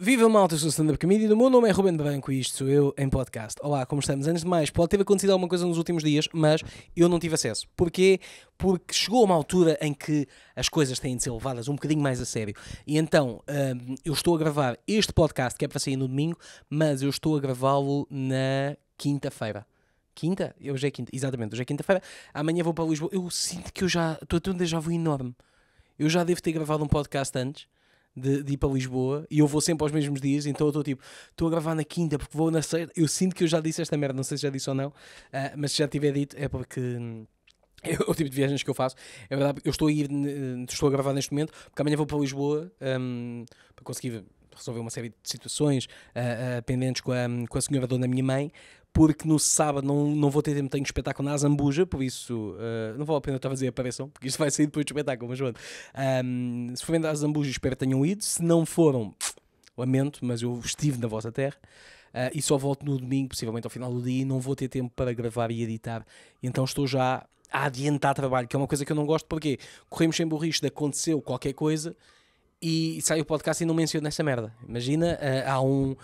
Viva malta, eu sou o Stand Up Comedy, o meu nome é Ruben Branco e isto sou eu em podcast. Olá, como estamos? Antes de mais, pode ter acontecido alguma coisa nos últimos dias, mas eu não tive acesso. Porquê? Porque chegou uma altura em que as coisas têm de ser levadas um bocadinho mais a sério. E então, hum, eu estou a gravar este podcast, que é para sair no domingo, mas eu estou a gravá-lo na quinta-feira quinta? Hoje é quinta, exatamente, hoje é quinta-feira. Amanhã vou para Lisboa. Eu sinto que eu já estou a ter um déjà vu enorme. Eu já devo ter gravado um podcast antes de, de, ir para Lisboa e eu vou sempre aos mesmos dias, então eu estou tipo, estou a gravar na quinta porque vou na sexta. Eu sinto que eu já disse esta merda, não sei se já disse ou não, uh, mas se já tiver dito é porque. É o tipo de viagens que eu faço. É verdade, eu estou a, ir, estou a gravar neste momento, porque amanhã vou para Lisboa um, para conseguir resolver uma série de situações uh, uh, pendentes com a, com a senhora dona minha mãe porque no sábado não, não vou ter tempo, tenho espetáculo na Azambuja, por isso uh, não vale a pena estar a a apareçam, porque isto vai sair depois do espetáculo, mas pronto. Um, se forem da Azambuja, espero que tenham ido. Se não foram, lamento, mas eu estive na vossa terra. Uh, e só volto no domingo, possivelmente ao final do dia, e não vou ter tempo para gravar e editar. Então estou já a adiantar trabalho, que é uma coisa que eu não gosto, porque corremos sem risco de aconteceu qualquer coisa e sai o podcast e não menciono essa merda. Imagina, uh, há um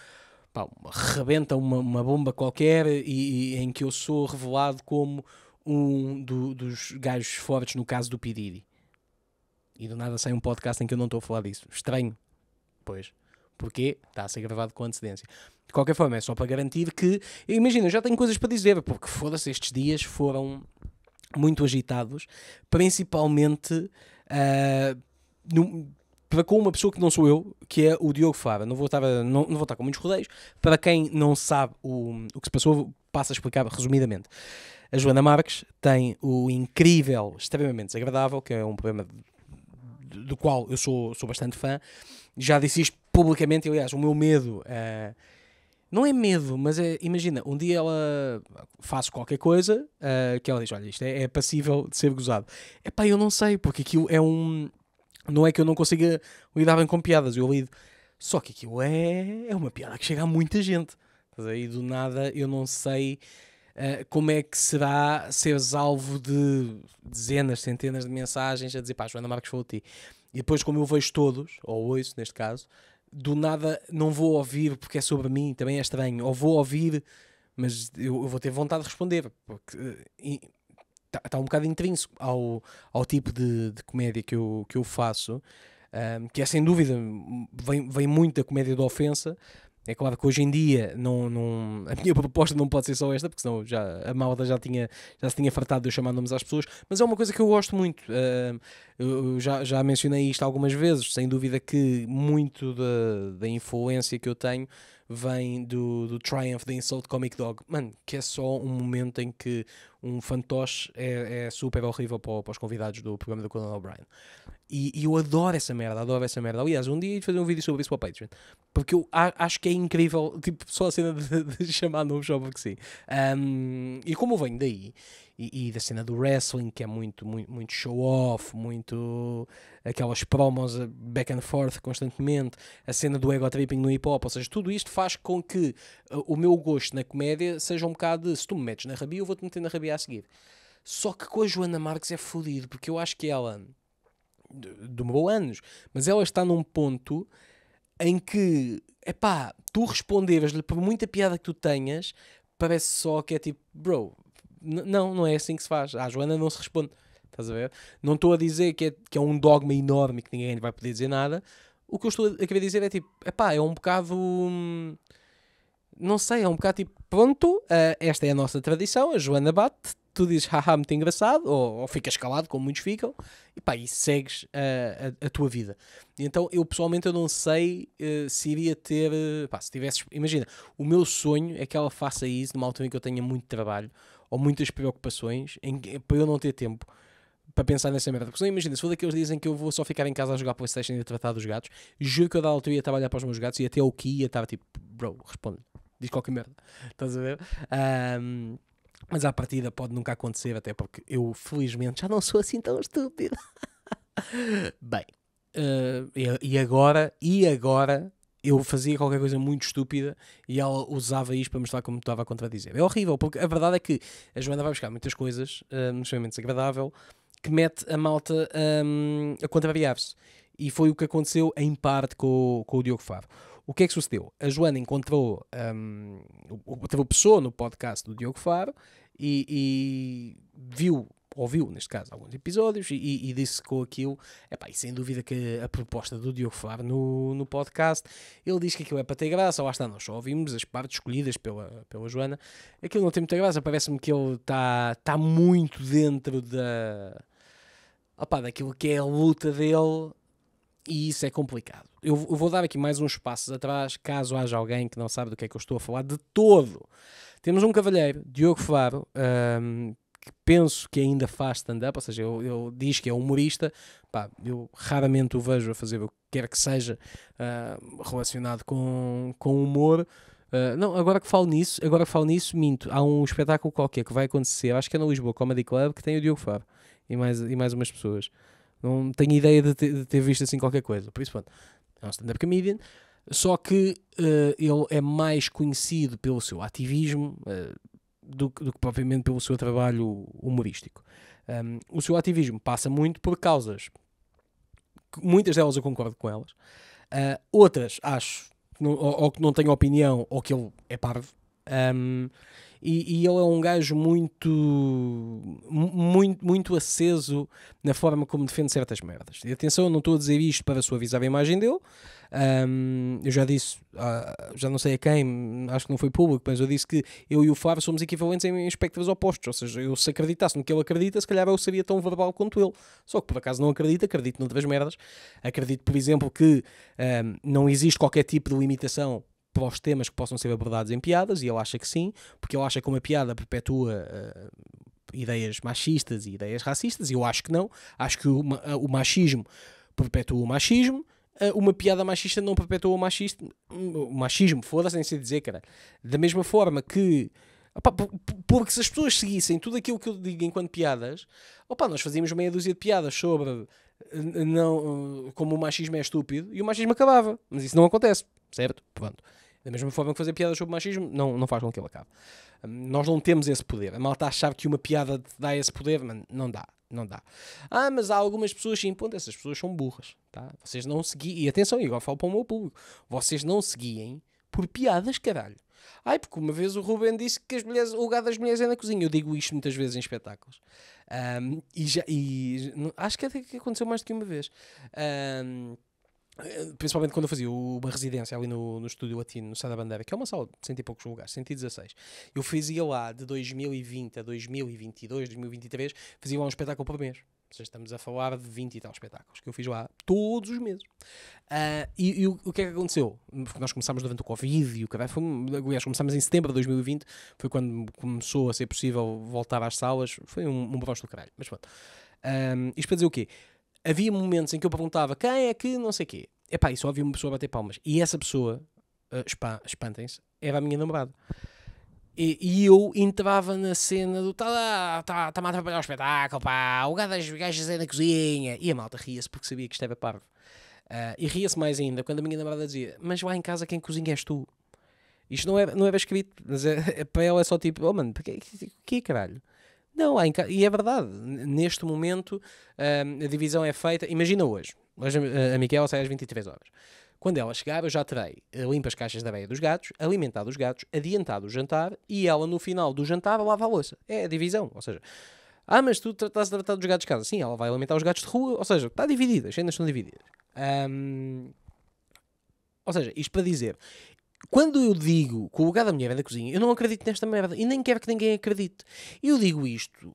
pá, rebenta uma, uma bomba qualquer e, e, em que eu sou revelado como um do, dos gajos fortes no caso do Pididi. E do nada sai um podcast em que eu não estou a falar disso. Estranho. Pois. Porque está a ser gravado com antecedência. De qualquer forma, é só para garantir que. Imagina, eu já tenho coisas para dizer, porque foda-se, estes dias foram muito agitados, principalmente uh, no, para com uma pessoa que não sou eu, que é o Diogo Fara. Não vou estar, não, não, vou estar com muitos rodeios. Para quem não sabe o, o que se passou, passo a explicar resumidamente. A Joana Marques tem o incrível, extremamente desagradável, que é um programa do qual eu sou, sou bastante fã. Já disse isto publicamente, aliás, o meu medo. é não é medo, mas é, imagina, um dia ela faz qualquer coisa uh, que ela diz: Olha, isto é, é passível de ser gozado. É pá, eu não sei, porque aquilo é um não é que eu não consiga lidar bem com piadas, eu lido. Só que aquilo é, é uma piada que chega a muita gente. Mas aí do nada eu não sei uh, como é que será seres alvo de dezenas, centenas de mensagens a dizer pá, Joana Marques falou de ti. E depois, como eu vejo todos, ou ouço neste caso, do nada não vou ouvir porque é sobre mim, também é estranho. Ou vou ouvir, mas eu, eu vou ter vontade de responder. Porque, uh, está tá um bocado intrínseco ao, ao tipo de, de comédia que eu, que eu faço, um, que é sem dúvida, vem, vem muito da comédia da ofensa, é claro que hoje em dia não, não, a minha proposta não pode ser só esta, porque senão já, a malda já, tinha, já se tinha fartado de eu chamar nomes às pessoas, mas é uma coisa que eu gosto muito. Uh, já, já mencionei isto algumas vezes, sem dúvida que muito da, da influência que eu tenho vem do, do Triumph da Insult Comic Dog. Mano, que é só um momento em que um fantoche é, é super horrível para, para os convidados do programa do Conan O'Brien. E, e, eu adoro essa merda, adoro essa merda. Aliás, um dia ia fazer um vídeo sobre isso para o Patreon. Porque eu acho que é incrível, tipo, só a cena de, de chamar novo só porque sim. Um, e como eu venho daí, e, e, da cena do wrestling, que é muito, muito, muito show-off, muito aquelas promos eh, back and forth constantemente, a cena do ego tripping no hip-hop, ou seja, tudo isto faz com que eh, o meu gosto na comédia seja um bocado de, se tu me metes na rabia, eu vou-te meter na rabia a seguir. Só que com a Joana Marques é fodido, porque eu acho que ela demorou anos, mas ela está num ponto em que, epá, tu responderes-lhe por muita piada que tu tenhas, parece só que é tipo, bro, não, não é assim que se faz. a Joana não se responde. Estás a ver? Não estou a dizer que é, que é um dogma enorme que ninguém vai poder dizer nada. O que eu estou a querer dizer é tipo, epá, é um bocado. Hum, não sei, é um bocado tipo, pronto, uh, esta é a nossa tradição, a Joana bate, tu dizes haha, muito engraçado, ou, ou ficas calado, como muitos ficam, e pá, e segues a, a, a tua vida. E então, eu pessoalmente eu não sei uh, se iria ter, uh, pá, se tivesses, imagina, o meu sonho é que ela faça isso numa altura em que eu tenha muito trabalho, ou muitas preocupações, em, para eu não ter tempo para pensar nessa merda. Porque não imagina, se for daqueles em que eu vou só ficar em casa a jogar Playstation e a tratar dos gatos, juro que eu da altura ia trabalhar para os meus gatos e até o Ki ia estar tipo, bro, responde, diz qualquer merda. Estás a ver? Um, mas à partida pode nunca acontecer, até porque eu felizmente já não sou assim tão estúpido. Bem, uh, e agora, e agora eu fazia qualquer coisa muito estúpida e ela usava isto para mostrar como estava a contradizer. É horrível, porque a verdade é que a Joana vai buscar muitas coisas, um, eh, extremamente desagradável, que mete a malta um, ehm, a contrariar-se. E foi o que aconteceu em parte com, com o Diogo Faro. O que é que sucedeu? A Joana encontrou, um, Pessoa no podcast do Diogo Faro e, e viu ouviu, neste caso, alguns episódios e, e disse com aquilo, epá, e sem dúvida que a proposta do Diogo Faro no, no podcast, ele diz que aquilo é para ter graça, lá está, nós só ouvimos as partes escolhidas pela, pela Joana, aquilo não tem muita graça, parece-me que ele está tá muito dentro da, opá, daquilo que é a luta dele e isso é complicado. Eu, eu vou dar aqui mais uns passos atrás, caso haja alguém que não sabe do que é que eu estou a falar de todo. Temos um cavalheiro, Diogo Faro, um, que penso que ainda faz stand-up, ou seja, ele, ele, diz que é humorista, pá, eu raramente o vejo a fazer o que quer que seja uh, relacionado com, com humor. Uh, não, agora que falo nisso, agora que falo nisso, minto. Há um espetáculo qualquer que vai acontecer, acho que é na Lisboa Comedy Club, que tem o Diogo Faro e mais, e mais umas pessoas. Não tenho ideia de ter, de ter visto assim qualquer coisa. Por isso, pronto, é um stand-up comedian. Só que uh, ele é mais conhecido pelo seu ativismo uh, do, do, que propriamente pelo seu trabalho humorístico. Um, o seu ativismo passa muito por causas. Muitas delas eu concordo com elas. Uh, outras acho, ou, ou, que não tenho opinião, ou que ele é parvo. Um, e, e ele é um gajo muito, muito, muito aceso na forma como defende certas merdas. E atenção, eu não estou a dizer isto para suavizar a imagem dele. Um, eu já disse, ah, já não sei a quem, acho que não foi público, mas eu disse que eu e o Fábio somos equivalentes em espectros opostos. Ou seja, eu se acreditasse no que ele acredita, se calhar eu seria tão verbal quanto ele. Só que por acaso não acredito, acredito noutras merdas. Acredito, por exemplo, que um, não existe qualquer tipo de limitação para os temas que possam ser abordados em piadas, e ele acha que sim, porque ele acha que uma piada perpetua uh, ideias machistas e ideias racistas, e eu acho que não. Acho que o, eh, o machismo perpetua o machismo, eh, uma piada machista não perpetua o, machista, o machismo, foda-se, nem sei dizer, cara. Da mesma forma que. Opa, porque se as pessoas seguissem tudo aquilo que eu digo enquanto piadas, opa, nós fazíamos meia dúzia de piadas sobre não, como o machismo é estúpido e o machismo acabava. Mas isso não acontece, certo? Pronto. Da mesma forma que fazer piadas sobre machismo não, não faz com que ele acabe. Hum, nós não temos esse poder. A malta achava que uma piada dá esse poder, mas não dá. Não dá. Ah, mas há algumas pessoas que imponto, essas pessoas são burras. Tá? Vocês não seguem E atenção, igual falo para o meu público. Vocês não seguem por piadas, caralho. Ai, porque uma vez o Ruben disse que as mulheres, o gado das mulheres é na cozinha. Eu digo isto muitas vezes em espetáculos. Um, e já, e, acho que até que aconteceu mais do que uma vez. Um, eh, principalmente quando eu fazia uma residência ali no, no estúdio latino, no Sá da Bandeira, que é uma sala de cento e poucos lugares, 116, eu fazia lá de 2020 a 2022, 2023, fazia lá um espetáculo por mês. Ou seja, estamos a falar de 20 e tal espetáculos que eu fiz lá todos os meses. Uh, e, e o, que é que aconteceu? Porque nós começámos durante o Covid e o caralho, foi, aliás, começámos em setembro de 2020, foi quando começou a ser possível voltar às salas, foi um, um do caralho, mas pronto. Um, ah, isto para dizer o quê? havia momentos em que eu perguntava quem é que não sei quê. Epá, e só havia uma pessoa a bater palmas. E essa pessoa, uh, espantem-se, era a minha namorada. E, e, eu entrava na cena do tá lá, tá, tá a atrapalhar o espetáculo, pá, o gajo das gajas é na cozinha. E a malta ria-se porque sabia que estava parvo. Uh, e ria-se mais ainda quando a minha namorada dizia: Mas lá em casa quem cozinha és tu. Isto não era, é, não é bem escrito, mas é, é, para ela é só tipo: Oh mano, que, que, que caralho? Não, há e é verdade. Neste momento, hum, a divisão é feita. Imagina hoje. Hoje a Miquel sai às 23 horas. Quando ela chegar, eu já terei eh, limpo as caixas da beia dos gatos, alimentado os gatos, adiantado o jantar e ela, no final do jantar, lava a louça. É a divisão. Ou seja, ah, mas tu estás a tratar dos gatos de casa. Sim, ela vai alimentar os gatos de rua. Ou seja, está dividida. As cenas estão divididas. Um... Ou seja, isto para dizer, quando eu digo que o lugar da mulher é cozinha, eu não acredito nesta merda e nem quero que ninguém acredite. Eu digo isto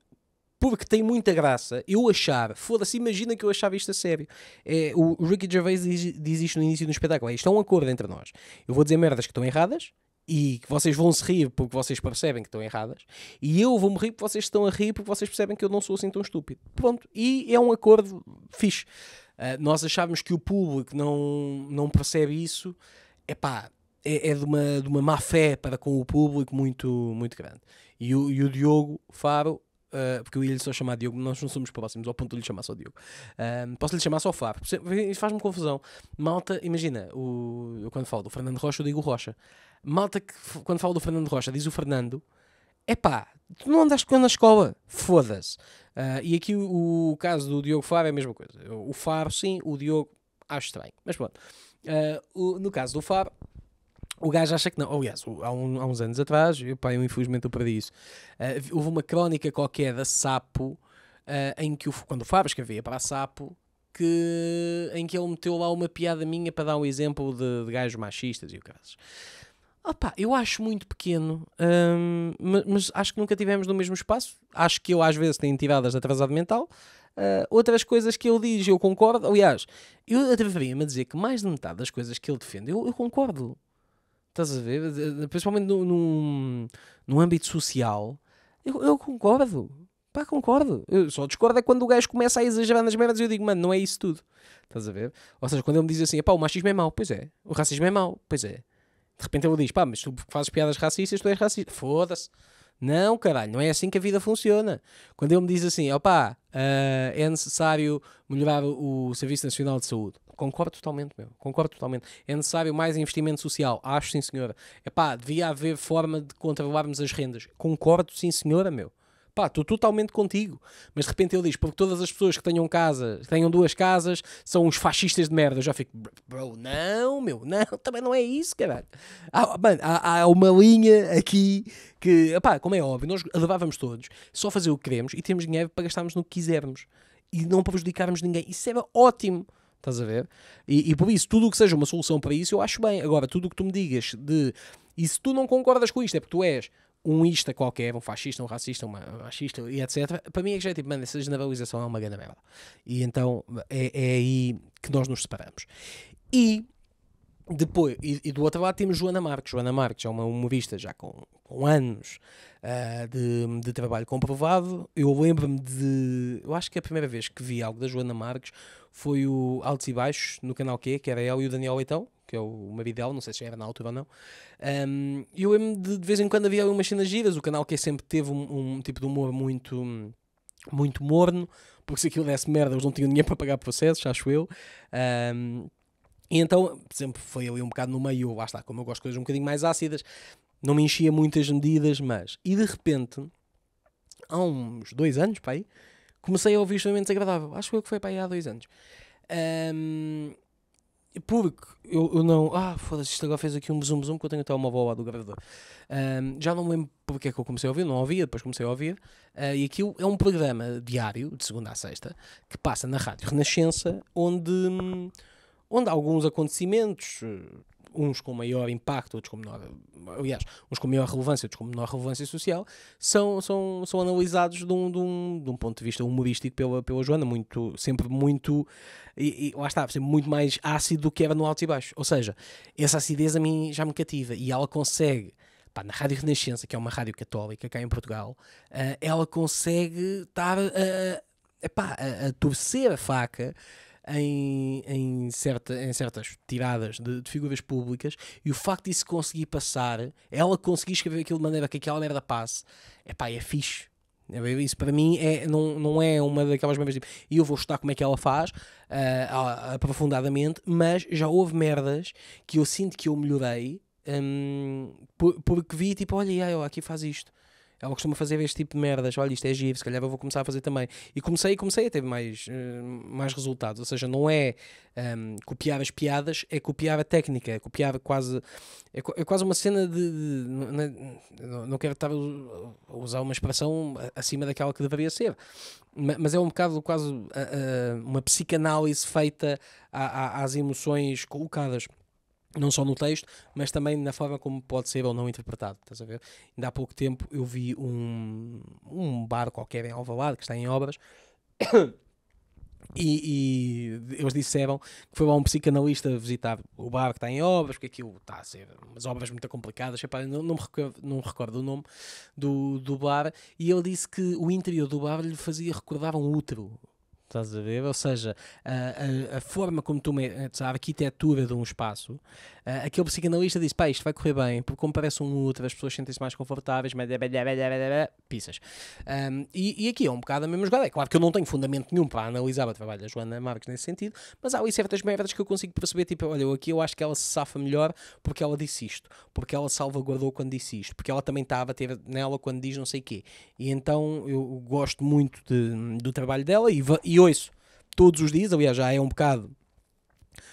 porque tem muita graça eu achar, foda-se, imagina que eu achava isto a sério. É, o Ricky Gervais diz, diz isto no início do espetáculo: é, isto é um acordo entre nós. Eu vou dizer merdas que estão erradas e que vocês vão se rir porque vocês percebem que estão erradas, e eu vou-me rir porque vocês estão a rir porque vocês percebem que eu não sou assim tão estúpido. Pronto, e é um acordo fixe. Uh, nós achávamos que o público não, não percebe isso. É pá, é, é, de, uma, de uma má fé para com o público muito, muito grande. E o, e o Diogo Faro, uh, porque eu ia-lhe só chamar Diogo, nós não somos próximos, ao ponto de lhe chamar só Diogo. Uh, posso lhe chamar só Faro. Isso faz-me confusão. Malta, imagina, o, eu quando falo do Fernando Rocha, eu digo Rocha. Malta que quando falo do Fernando Rocha, diz o Fernando. é pá tu não andaste com na escola, foda-se. Uh, e aqui o, o, caso do Diogo Faro é a mesma coisa. O Faro, sim, o Diogo, acho estranho. Mas pronto. O, no caso do Faro, o gajo acha que não. Aliás, oh, há, um, há uns anos atrás, eu, pá, eu infelizmente eu perdi isso. Uh, houve uma crónica qualquer da Sapo, uh, em que o, quando o Fábio escrevia para a Sapo, que, em que ele meteu lá uma piada minha para dar um exemplo de, de gajos machistas e o caso. Opa, oh, eu acho muito pequeno, hum, mas, acho que nunca tivemos no mesmo espaço. Acho que eu às vezes tenho tiradas de atrasado mental. Uh, outras coisas que ele diz, eu concordo. Aliás, eu atreveria-me a dizer que mais de metade das coisas que ele defende, eu, eu concordo. Estás a ver? Eh, eh, principalmente no, no, no âmbito social, eu, eu concordo. Pá, concordo. Eu só discordo é quando o gajo começa a exagerar nas merdas e eu digo, mano, não é isso tudo. Estás a ver? Ou seja, quando ele me diz assim, pá, o machismo é mau, pois é. O racismo é mau, pois é. De repente ele diz, pá, mas tu fazes piadas racistas, tu és racista. Foda-se. Não, caralho, não é assim que a vida funciona. Quando ele me diz assim, opá, uh, eh, é necessário melhorar o Serviço Nacional de Saúde. Concordo totalmente, meu. Concordo totalmente. É necessário mais investimento social. Acho, sim, senhora. É pá, devia haver forma de controlarmos as rendas. Concordo, sim, senhora, meu. Pá, estou totalmente contigo. Mas de repente ele diz: porque todas as pessoas que tenham casa, que tenham duas casas, são uns fascistas de merda. Eu já fico, bro, não, meu, não, também não é isso, caralho. Há, há, há uma linha aqui que, pá, como é óbvio, nós levávamos todos, só fazer o que queremos e temos dinheiro para gastarmos no que quisermos e não prejudicarmos ninguém. Isso era ótimo. Estás a ver? E, e, por isso, tudo o que seja uma solução para isso, eu acho bem. Agora, tudo o que tu me digas de. E se tu não concordas com isto, é porque tu és um ista qualquer, um fascista, um racista, um machista e etc. Para mim é que já é tipo, mano, essa generalização é uma grande merda. E então é, é aí que nós nos separamos. E depois, e, e, do outro lado temos Joana Marques. Joana Marques é uma humorista já com, com anos uh, de, de trabalho comprovado. Eu lembro-me de. Eu acho que é a primeira vez que vi algo da Joana Marques foi o Altos e Baixos, no canal Q, que era eu e o Daniel Leitão, que é o Mabidel, não sei se já era na altura ou não. Um, e eu lembro de, de vez em quando havia umas cenas giras, o canal Q sempre teve um, um tipo de humor muito muito morno, porque se aquilo desse merda eles não tinham dinheiro para pagar processos, acho eu. Um, e então, sempre foi ali um bocado no meio, lá está, como eu gosto de coisas um bocadinho mais ácidas, não me enchia muitas medidas, mas. E de repente, há uns dois anos, pai, comecei a ouvir extremamente desagradável. Acho eu que foi para aí há dois anos. Um, porque eu, eu não. Ah, foda-se, isto agora fez aqui um zoom zoom que eu tenho até uma bola do gravador. Um, já não me lembro porque é que eu comecei a ouvir, não ouvia, depois comecei a ouvir. Uh, e aquilo é um programa diário, de segunda a sexta, que passa na Rádio Renascença, onde. Hum, onde alguns acontecimentos, uns com maior impacto, outros com menor, aliás, uns com maior relevância, outros com menor relevância social, são, são, são analisados de um, de, um, de um ponto de vista humorístico pela, pela Joana, muito, sempre muito, e, e lá está, sempre muito mais ácido do que era no alto e baixo. Ou seja, essa acidez a mim já me cativa e ela consegue. Pá, na Rádio Renascença, que é uma rádio católica cá em Portugal, uh, ela consegue estar a, a, a, a torcer a faca em, em, certa, em certas tiradas de, de, figuras públicas e o facto de isso conseguir passar, ela conseguir escrever aquilo de maneira que aquela merda passe, é pá, é fixe. Isso para mim é, não, não é uma daquelas merdas tipo, e eu vou estudar como é que ela faz uh, aprofundadamente, mas já houve merdas que eu sinto que eu melhorei um, porque vi tipo, olha, aqui faz isto. Ela costuma fazer este tipo de merdas. Olha, isto é giro, se calhar eu vou começar a fazer também. E comecei e comecei a ter mais, uh, mais resultados. Ou seja, não é um, ehm, copiar as piadas, é copiar a técnica. É copiar quase. É, é quase uma cena de. de não, não, quero estar a usar uma expressão acima daquela que deveria ser. Mas é um bocado quase uh, uma psicanálise feita a, a, às emoções colocadas não só no texto, mas também na forma como pode ser ou não interpretado, estás a ver? Ainda há pouco tempo eu vi um, um bar qualquer em Alvalade, que está em obras, e, e, eles disseram que foi lá um psicanalista visitar o bar que está em obras, porque aquilo está a ser umas obras muito complicadas, Epá, não, não, me recordo, não me recordo o nome do, do bar, e ele disse que o interior do bar lhe fazia recordar um útero, Estás a ver? Ou seja, a, a, a forma como tu metes a arquitetura de um espaço, aquele psicanalista diz: pá, isto vai correr bem, porque como parece um outro, as pessoas sentem-se mais confortáveis, pisas. Um, e, e, aqui é um bocado a mesma jogada. É claro que eu não tenho fundamento nenhum para analisar o trabalho da Joana Marques nesse sentido, mas há ali certas merdas que eu consigo perceber: tipo, olha, eu aqui eu acho que ela se safa melhor porque ela disse isto, porque ela salvaguardou quando disse isto, porque ela também estava a ter nela quando diz não sei o quê. E então eu gosto muito de, do trabalho dela e, e e ouço todos os dias, aliás, já é um bocado.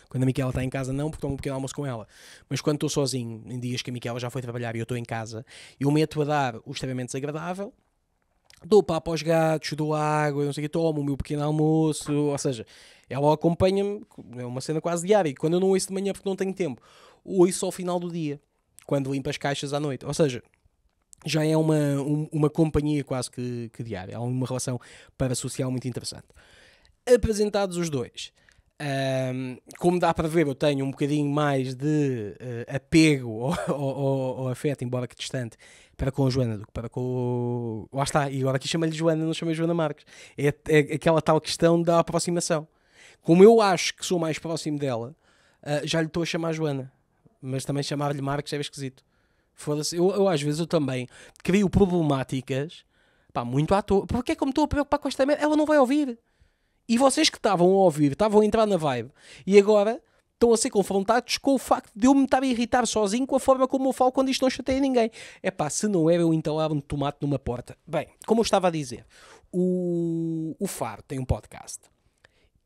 Quando a Miquela está em casa, não, porque tomo um pequeno almoço com ela. Mas quando estou sozinho, em dias que a Miquela já foi trabalhar e eu estou em casa, eu meto a dar o extremamente desagradável, dou papo aos gatos, dou água, não sei o que, tomo o meu pequeno almoço, ou seja, ela acompanha-me, é uma cena quase diária. E quando eu não ouço de manhã porque não tenho tempo, ouço ao final do dia, quando limpo as caixas à noite. Ou seja, já é uma, um, uma companhia quase que, que diária, é uma relação parasocial muito interessante apresentados os dois. Um, como dá para ver, eu tenho um bocadinho mais de uh, apego ou, ou, ou, afeto, embora que distante, para com a Joana do que para com. Lá está, e agora aqui chama-lhe Joana, não chama Joana Marques. É, é, aquela tal questão da aproximação. Como eu acho que sou mais próximo dela, uh, já lhe estou a chamar Joana, mas também chamar-lhe Marques é esquisito. Foda-se, eu, eu, às vezes eu também crio problemáticas, pá, muito à toa. Porque é que eu me estou a preocupar com esta merda? Ela não vai ouvir. E vocês que estavam a ouvir, estavam a entrar na vibe e agora estão a ser confrontados com o facto de eu me estar a irritar sozinho com a forma como eu falo quando isto não chateia ninguém. É pá, se não era é, eu entalar um tomate numa porta. Bem, como eu estava a dizer, o, o Faro tem um podcast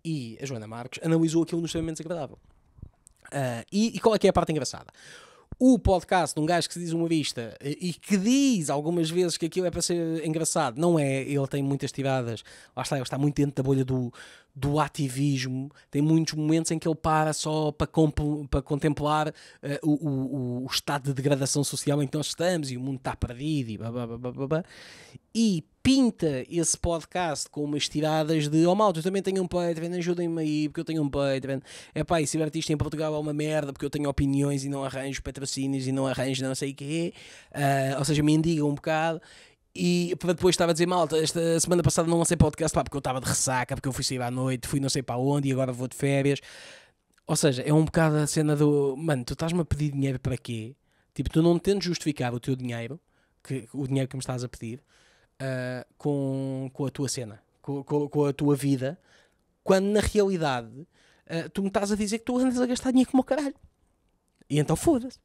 e a Joana Marques analisou aquilo no extremamente desagradável. Uh, e, e qual é que é a parte engraçada? o podcast de um gajo que se diz humorista e que diz algumas vezes que aquilo é para ser engraçado, não é? Ele tem muitas tiradas, lá está, ele está muito dentro da bolha do, do ativismo, tem muitos momentos em que ele para só para, para contemplar uh, o, o, o, estado de degradação social em que nós estamos e o mundo está perdido e blá, blá, blá, blá, blá. E pinta esse podcast com umas tiradas de oh malta, eu também tenho um Patreon, ajudem-me aí porque eu tenho um Patreon. É pá, e o artista em Portugal é uma merda porque eu tenho opiniões e não arranjo patrocínios e não arranjo não sei o quê. Uh, ou seja, mendiga um bocado. E para depois estava a dizer, malta, esta semana passada não lancei podcast pá, porque eu estava de ressaca, porque eu fui sair à noite, fui não sei para onde e agora vou de férias. Ou seja, é um bocado a cena do mano, tu estás-me a pedir dinheiro para quê? Tipo, tu não tentes justificar o teu dinheiro, que, o dinheiro que me estás a pedir, uh, com, com a tua cena, com, com, com, a tua vida, quando na realidade uh, tu me estás a dizer que tu andas a gastar dinheiro como o caralho. E então foda-se.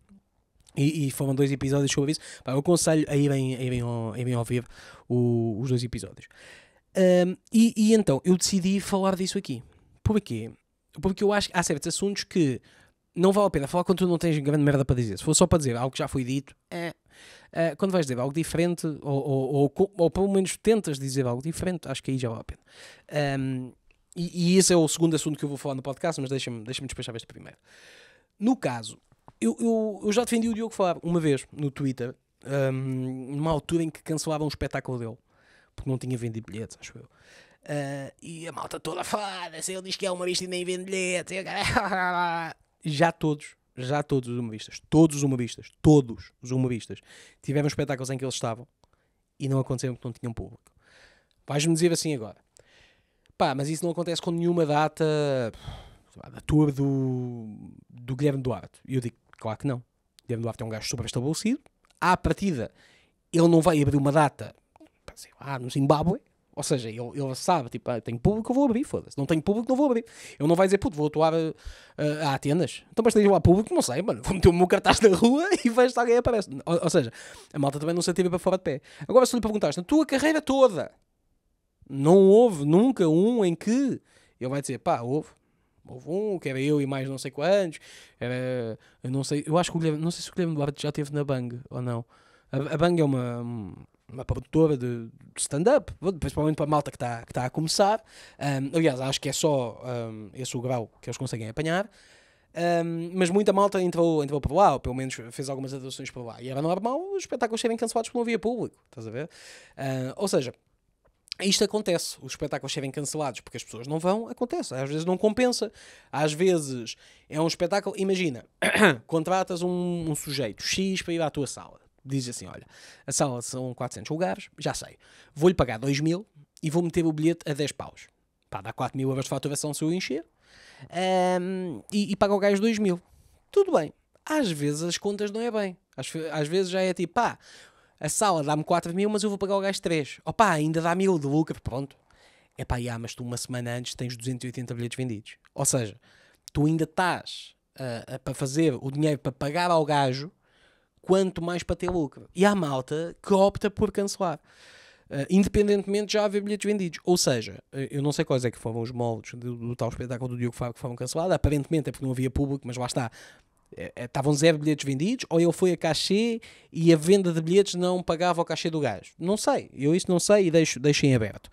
E, e, foram dois episódios sobre isso. Pá, eu aconselho a irem, a irem, ao, a irem ao vivo o, os dois episódios. Um, e, e, então, eu decidi falar disso aqui. Porquê? Porque eu acho que há certos assuntos que não vale a pena falar quando tu não tens grande merda para dizer. Se for só para dizer algo que já foi dito, é, Uh, quando vais dizer algo diferente, ou, ou, ou, ou, pelo menos tentas dizer algo diferente, acho que aí já vale a pena. Um, e, e esse é o segundo assunto que eu vou falar no podcast, mas deixa-me deixa despachar este primeiro. No caso, eu, eu, eu já defendi o Diogo Fábio uma vez no Twitter, um, numa altura em que cancelavam um espetáculo dele, porque não tinha vendido bilhetes, acho eu. Uh, e a malta toda foda-se, assim, ele diz que é humorista e nem vende bilhetes. Já todos já todos os humoristas, todos os humoristas, todos os humoristas tiveram espetáculos em que eles estavam e não aconteceu porque não tinham público. Vais-me dizer assim agora, pá, mas isso não acontece com nenhuma data da tour do, do Guilherme Duarte. E eu digo, claro que não. Guilherme Duarte é um gajo super estabelecido. À partida, ele não vai abrir uma data, sei lá, no Zimbábue, ou seja, ele, ele sabe, tipo, ah, tenho público, eu vou abrir, foda-se. Não tenho público, não vou abrir. Ele não vai dizer, puto, vou atuar uh, eh, a eh, Atenas Então, mas tenho lá público, não sei, mano. Vou meter o meu cartaz na rua e vejo se alguém aparece. Ou, ou, seja, a malta também não se ativa para fora de pé. Agora, se lhe perguntaste, na tua carreira toda, não houve nunca um em que ele vai dizer, pá, houve. Houve um, que era eu e mais não sei quantos. Era, eu não sei, eu acho que o Guilherme, não sei se o Guilherme Duarte já teve na Bang ou não. A, a Bang é uma hum, uma produtora de, de stand-up, principalmente para a malta que está que tá a começar. Um, aliás, acho que é só um, esse o grau que eles conseguem apanhar. Um, mas muita malta entrou, entrou por lá, ou pelo menos fez algumas atuações por lá. E era normal os espetáculos serem cancelados por não havia público, estás a ver? Uh, ou seja, isto acontece, os espetáculos serem cancelados porque as pessoas não vão, acontece. Às vezes não compensa. Às vezes é um espetáculo. Imagina, contratas um, um sujeito X para ir à tua sala diz assim: olha, a sala são 400 lugares, já sei, vou-lhe pagar 2 mil e vou meter o bilhete a 10 paus. Pá, dá 4 mil euros de faturação se eu encher um, ehm, e, e paga o gajo 2 mil. Tudo bem. Às vezes as contas não é bem. Às, às vezes já é tipo, pá, a sala dá-me 4 mil, mas eu vou pagar o gajo 3. Opá, ainda dá mil de lucro, pronto. É pá, yeah, mas tu uma semana antes tens 280 bilhetes vendidos. Ou seja, tu ainda estás uh, para fazer o dinheiro para pagar ao gajo quanto mais para ter lucro. E há malta que opta por cancelar. Uh, independentemente de já haver bilhetes vendidos. Ou seja, eh, eu não sei quais é que foram os moldes do, do tal espetáculo do Diogo Fábio que foram cancelados, aparentemente é porque não havia público, mas lá está, eh, estavam zero bilhetes vendidos, ou ele foi a cachê e a venda de bilhetes não pagava o cachê do gajo. Não sei, eu isso não sei e deixo, deixo em aberto.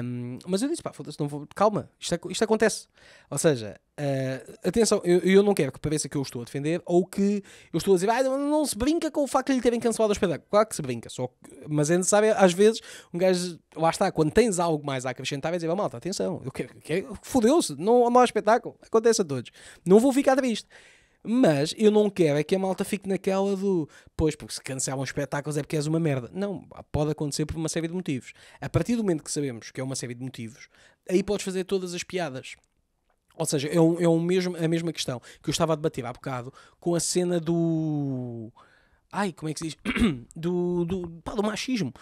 Um, mas eu disse, pá, foda-se, não vou, calma, isto, isto acontece. Ou seja, uh, atenção, eu, eu, não quero que pareça que eu estou a defender ou que eu estou a dizer, ah, não, se brinca com o facto de lhe terem cancelado o espetáculo. Claro que se brinca, só que, mas é necessário, às vezes, um gajo, lá está, quando tens algo mais a acrescentar, vai é dizer, malta, atenção, eu quero, quero fodeu-se, não, não há espetáculo, acontece a todos. Não vou ficar triste. Mas eu não quero é que a malta fique naquela do pois, porque se cancelam espetáculos é porque és uma merda. Não, pode acontecer por uma série de motivos. A partir do momento que sabemos que é uma série de motivos, aí podes fazer todas as piadas. Ou seja, é, um, é um mesmo, a mesma questão que eu estava a debater há bocado com a cena do. Ai, como é que se diz? do, do, pá, do machismo.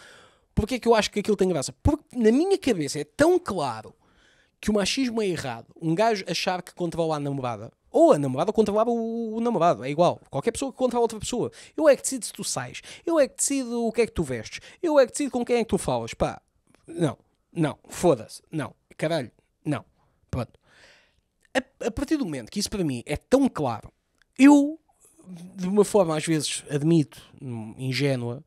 Porquê é que eu acho que aquilo tem graça? Porque na minha cabeça é tão claro que o machismo é errado. Um gajo achar que controla a namorada ou a namorada controlava o, o, namorado, é igual. Qualquer pessoa que controla outra pessoa. Eu é que decido se tu sais. Eu é que decido o que é que tu vestes. Eu é que decido com quem é que tu falas. Pá, não, não, foda-se, não, caralho, não. Pronto. A, a partir do momento que isso para mim é tão claro, eu, de uma forma às vezes admito, hum, ingênua,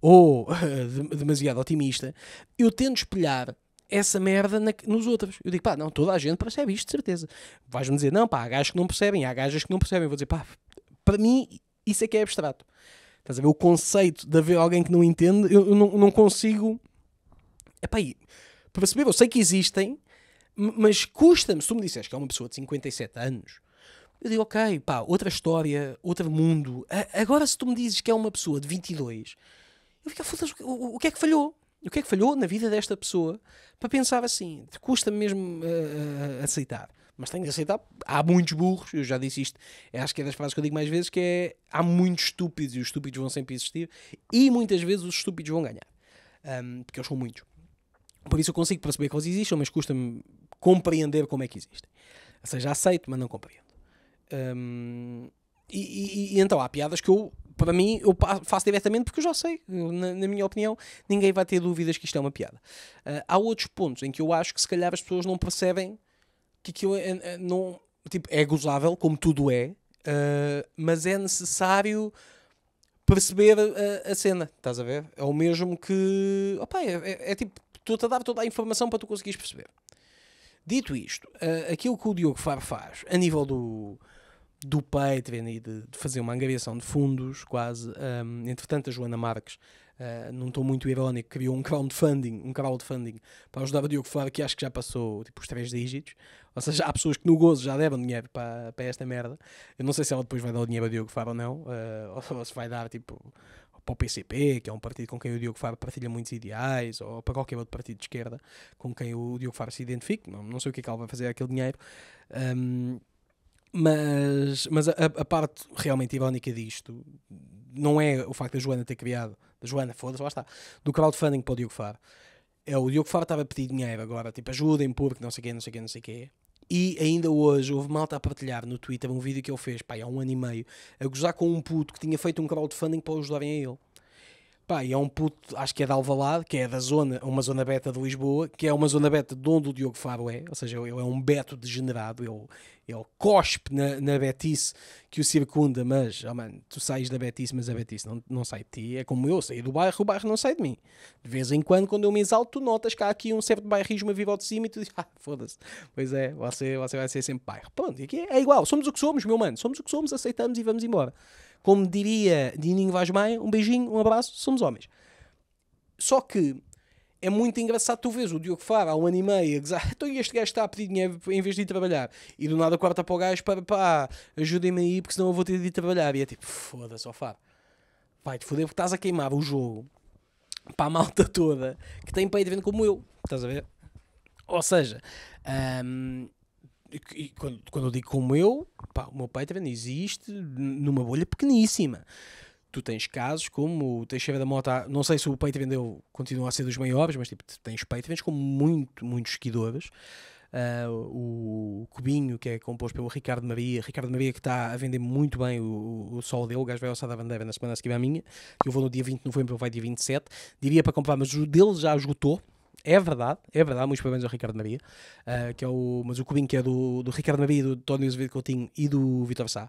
ou demasiado otimista, eu tento espelhar essa merda na, nos outros. Eu digo, pá, não, toda a gente percebe isto, de certeza. Vais-me dizer, não, pá, há gajos que não percebem, há gajas que não percebem. Eu vou dizer, pá, para mim isso é que é abstrato. Estás a ver? O conceito de haver alguém que não entende, eu, eu não, não consigo. É pá, perceber, eu sei que existem, mas custa-me. Se tu me disseres que é uma pessoa de 57 anos, eu digo, ok, pá, outra história, outro mundo. A, agora, se tu me dizes que é uma pessoa de 22, eu fico, foda o, o que é que falhou? o que é que falhou na vida desta pessoa para pensar assim? Custa-me mesmo uh, aceitar. Mas tenho de aceitar. Há muitos burros, eu já disse isto, é, acho que é das frases que eu digo mais vezes, que é há muitos estúpidos e os estúpidos vão sempre existir e muitas vezes os estúpidos vão ganhar. Um, porque eles são muitos. Por isso eu consigo perceber que eles existem, mas custa-me compreender como é que existem. Ou seja, aceito, mas não compreendo. Um, e, e, e, então há piadas que eu, para mim, eu faço diretamente porque eu já sei, na, na minha opinião, ninguém vai ter dúvidas que isto é uma piada. Uh, há outros pontos em que eu acho que se calhar as pessoas não percebem que aquilo é, é não, tipo, é gozável, como tudo é, uh, mas é necessário perceber a, a, cena, estás a ver? É o mesmo que. Opa, é, é, é tipo, estou-te a dar toda a informação para tu conseguires perceber. Dito isto, uh, aquilo que o Diogo Faro faz a nível do, do Patreon e de, de fazer uma angariação de fundos, quase. Um, entretanto, a Joana Marques, uh, hum, não estou muito irónico, criou um crowdfunding, um crowdfunding para ajudar o Diogo Faro, que acho que já passou tipo os três dígitos. Ou seja, há pessoas que no gozo já deram dinheiro para, para esta merda. Eu não sei se ela depois vai dar o dinheiro o Diogo Faro ou não, uh, ou, se vai dar tipo para o PCP, que é um partido com quem o Diogo Faro partilha muitos ideais, ou para qualquer outro partido de esquerda com quem o Diogo Faro se identifica, não, não sei o que é que ela vai fazer aquele dinheiro. Um, mas, mas a, a parte realmente irónica disto não é o facto da Joana ter criado, da Joana, foda-se, lá está, do crowdfunding para o Diogo Faro. É, o Diogo Faro estava a pedir dinheiro agora, tipo, ajudem porque não sei o quê, não sei o quê, não sei o quê. E ainda hoje houve malta a partilhar no Twitter um vídeo que ele fez, pá, há um ano e meio, a gozar com um puto que tinha feito um crowdfunding para ajudarem a ele. Pá, e é um puto, acho que é de Alvalade, que é da zona, uma zona beta de Lisboa, que é uma zona beta de onde o Diogo Faro é, ou seja, ele é um beto degenerado, ele, ele cospe na, na betice que o circunda, mas, oh mano, tu sais da betice, mas a betice não, não sai de ti, é como eu, saí do bairro, o bairro não sai de mim. De vez em quando, quando eu me exalto, tu notas que há aqui um certo bairrismo a vir ao de cima e tu dizes, ah, foda-se, pois é, você, você vai ser sempre bairro. Pronto, e aqui é, é igual, somos o que somos, meu mano, somos o que somos, aceitamos e vamos embora. Como diria Dininho Vaz Maia, um beijinho, um abraço, somos homens. Só que é muito engraçado, tu vês o Diogo Faro há um ano e meio a então este gajo está a pedir dinheiro em vez de ir trabalhar. E do nada corta para o gajo para pá, ajudem-me aí porque senão eu vou ter de ir trabalhar. E é tipo, foda-se, ó Faro. Vai-te foder porque estás a queimar o jogo para a malta toda que tem de vendo como eu. Estás a ver? Ou seja, hum, e quando, quando eu digo como eu, pá, o meu Patreon existe numa bolha pequeníssima. Tu tens casos como o Teixeira da Mota, não sei se o Patreon deu, continua a ser dos maiores, mas tipo, tens Patreons com muito, muitos seguidores. Uh, o Cubinho, que é composto pelo Ricardo Maria, Ricardo Maria que está a vender muito bem o, o sol dele, o gajo vai ao da bandeira na semana a seguir à minha, eu vou no dia 20 de novembro, ele vai dia 27, diria para comprar, mas o dele já esgotou, é verdade, é verdade. Muitos parabéns ao Ricardo Maria, uh, que é o, mas o cubinho que é do, do Ricardo Maria, do Tony Azevedo Coutinho e do Vitor Sá.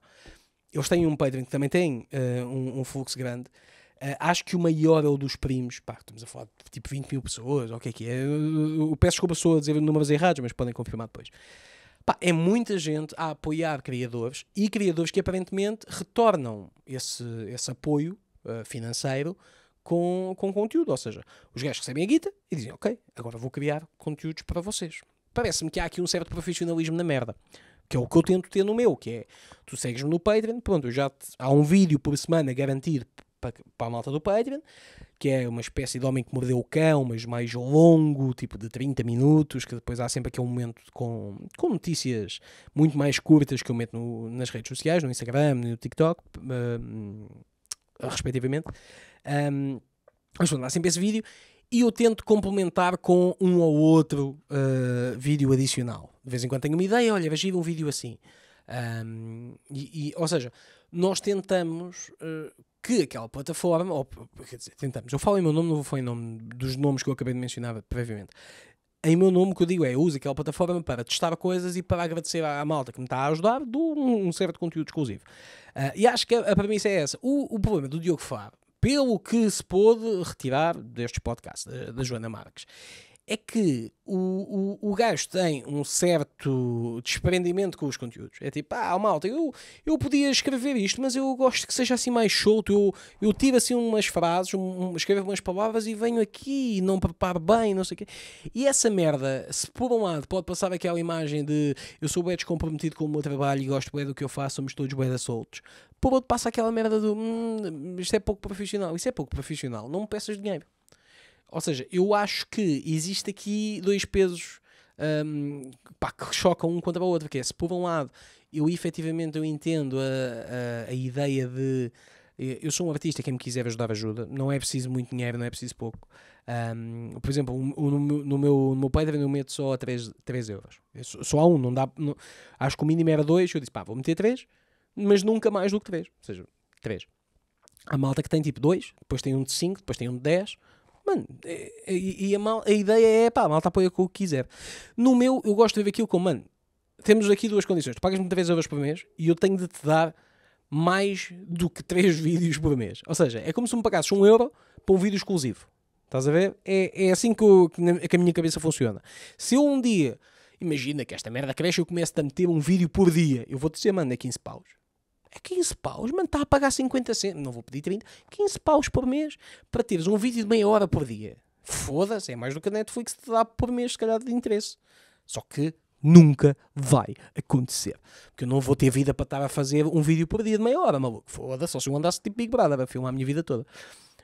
Eles têm um Patreon que também tem uh, um, um fluxo grande. Uh, acho que o maior é o dos primos. Pá, estamos a falar de tipo 20 mil pessoas, ou o que é que é. Eu, eu peço desculpa, estou a dizer números errados, mas podem confirmar depois. Pá, é muita gente a apoiar criadores e criadores que aparentemente retornam esse, esse apoio uh, financeiro com, com conteúdo. Ou seja, os gajos recebem a guita e dizem, ok, agora vou criar conteúdos para vocês. Parece-me que há aqui um certo profissionalismo na merda. Que é o que eu tento ter no meu, que é tu segues-me no Patreon, pronto, já te, há um vídeo por semana garantido para, para a malta do Patreon, que é uma espécie de homem que mordeu o cão, mas mais longo, tipo de 30 minutos, que depois há sempre aquele momento com, com notícias muito mais curtas que eu meto no, nas redes sociais, no Instagram, no TikTok. Uh, respectivamente. Um, mas pronto, há sempre esse vídeo e eu tento complementar com um ou outro uh, vídeo adicional. De vez em quando tenho uma ideia, olha, veja um vídeo assim. Um, e, e, ou seja, nós tentamos uh, que aquela plataforma, ou, quer dizer, tentamos, eu falo em meu nome, não vou falar em nome dos nomes que eu acabei de mencionar previamente, em meu nome, o que eu digo é, use aquela plataforma para testar coisas e para agradecer à malta que me está a ajudar de um, certo conteúdo exclusivo. Uh, e acho que a, a premissa é essa. O, o problema do Diogo Faro, pelo que se pôde retirar destes podcasts, da, da Joana Marques, é que o, o, o gajo tem um certo desprendimento com os conteúdos. É tipo, ah, malta, eu, eu podia escrever isto, mas eu gosto que seja assim mais solto. Eu, eu tiro assim umas frases, um, escrevo umas palavras e venho aqui e não preparo bem, não sei o quê. E essa merda, se por um lado pode passar aquela imagem de eu sou bem descomprometido com o meu trabalho e gosto bem do que eu faço, somos todos bem soltos. Por outro, passa aquela merda do hum, isto é pouco profissional. Isso é pouco profissional. Não me peças dinheiro. Ou seja, eu acho que existe aqui dois pesos um, pá, que chocam um contra o outro. Que é, se por um lado eu efetivamente eu entendo a, a, a ideia de eu sou um artista, quem me quiser ajudar ajuda. Não é preciso muito dinheiro, não é preciso pouco. Um, por exemplo, no, meu, no meu, no meu Patreon eu meto só 3, 3 euros. Eu é só, só há um, não dá. Não, acho que o mínimo era 2, eu disse pá, vou meter 3, mas nunca mais do que 3. Ou seja, 3. Há malta que tem tipo 2, depois tem um de 5, depois tem um de 10. Mano, é, é, e, e a, mal, a ideia é, pá, a malta apoia com o que quiser. No meu, eu gosto de ver aquilo como, mano, temos aqui duas condições. Tu pagas muitas vezes euros por mês e eu tenho de te dar mais do que três vídeos por mês. Ou seja, é como se me pagasses um euro para um vídeo exclusivo. Estás a ver? É, é assim que, eu, que a minha cabeça funciona. Se eu um dia, imagina que esta merda cresce e eu começo a meter um vídeo por dia, eu vou-te dizer, mano, é 15 paus é 15 paus, mano, está a pagar 50 cêntimos, não vou pedir 30, 15 paus por mês para teres um vídeo de meia hora por dia. Foda-se, é mais do que a Netflix te dá por mês, se calhar, de interesse. Só que nunca vai acontecer. Porque eu não vou ter vida para estar a fazer um vídeo por dia de meia hora, maluco. Foda-se, só se eu andasse tipo Big Brother a filmar a minha vida toda.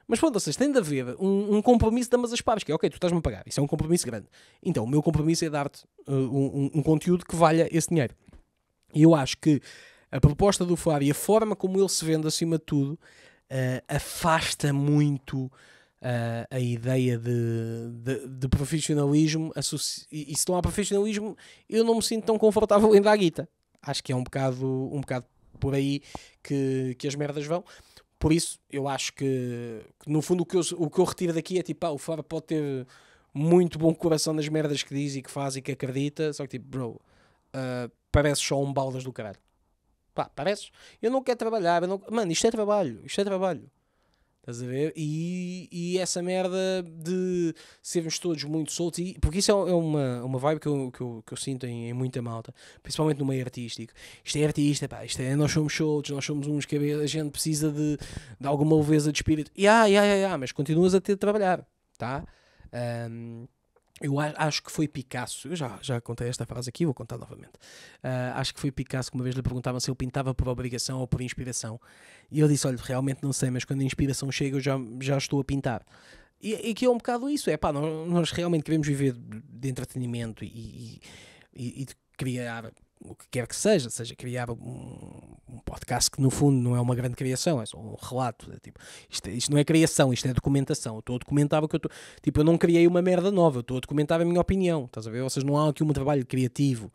Mas pronto, vocês têm de haver um, um compromisso de ambas as partes, que é ok, tu estás-me a pagar, isso é um compromisso grande. Então, o meu compromisso é dar-te uh, um, um, conteúdo que valha esse dinheiro. E eu acho que a proposta do Fábio, e a forma como ele se vende, acima de tudo, uh, afasta muito uh, a ideia de, de, de profissionalismo. E, e se não há profissionalismo, eu não me sinto tão confortável em dar guita. Acho que é um bocado, um bocado por aí que, que as merdas vão. Por isso, eu acho que, que no fundo, o que, eu, o que eu retiro daqui é tipo, ah, o Fábio pode ter muito bom coração nas merdas que diz e que faz e que acredita, só que tipo, bro, uh, parece só um baldas do caralho. Pá, parece, Eu não quero trabalhar. Não... Mano, isto é trabalho. Isto é trabalho. Estás a ver? E, e essa merda de sermos todos muito soltos, e, porque isso é, é uma, uma vibe que eu, que eu, que eu sinto em, em, muita malta, principalmente no meio artístico. Isto é artista, pá, isto é, nós somos soltos, nós somos uns que a gente precisa de, de alguma leveza de espírito. E ah, ah e yeah, mas continuas a ter de trabalhar, tá? Um, eu acho que foi Picasso, eu já, já contei esta frase aqui, vou contar novamente. Uh, acho que foi Picasso que uma vez lhe perguntavam se ele pintava por obrigação ou por inspiração. E eu disse: Olha, realmente não sei, mas quando a inspiração chega eu já, já estou a pintar. E, e que é um bocado isso: é pá, nós, nós realmente queremos viver de entretenimento e, e, e, de criar o que quer que seja, seja criar um, podcast que no fundo não é uma grande criação, é só um relato. É, tipo, isto, é, isto, não é criação, isto é documentação. Eu estou a documentar o que eu estou. Tipo, eu não criei uma merda nova, eu estou a documentar a minha opinião. Estás a ver? vocês não há aqui um trabalho criativo